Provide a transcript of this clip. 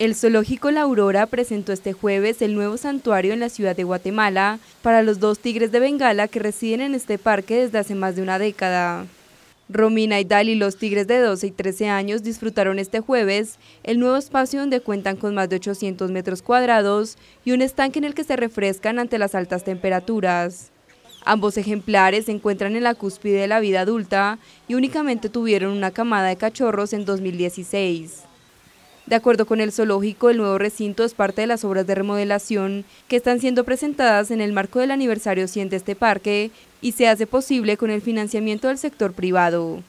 El zoológico La Aurora presentó este jueves el nuevo santuario en la ciudad de Guatemala para los dos tigres de Bengala que residen en este parque desde hace más de una década. Romina y Dali, los tigres de 12 y 13 años, disfrutaron este jueves el nuevo espacio donde cuentan con más de 800 metros cuadrados y un estanque en el que se refrescan ante las altas temperaturas. Ambos ejemplares se encuentran en la cúspide de la vida adulta y únicamente tuvieron una camada de cachorros en 2016. De acuerdo con el zoológico, el nuevo recinto es parte de las obras de remodelación que están siendo presentadas en el marco del aniversario 100 de este parque y se hace posible con el financiamiento del sector privado.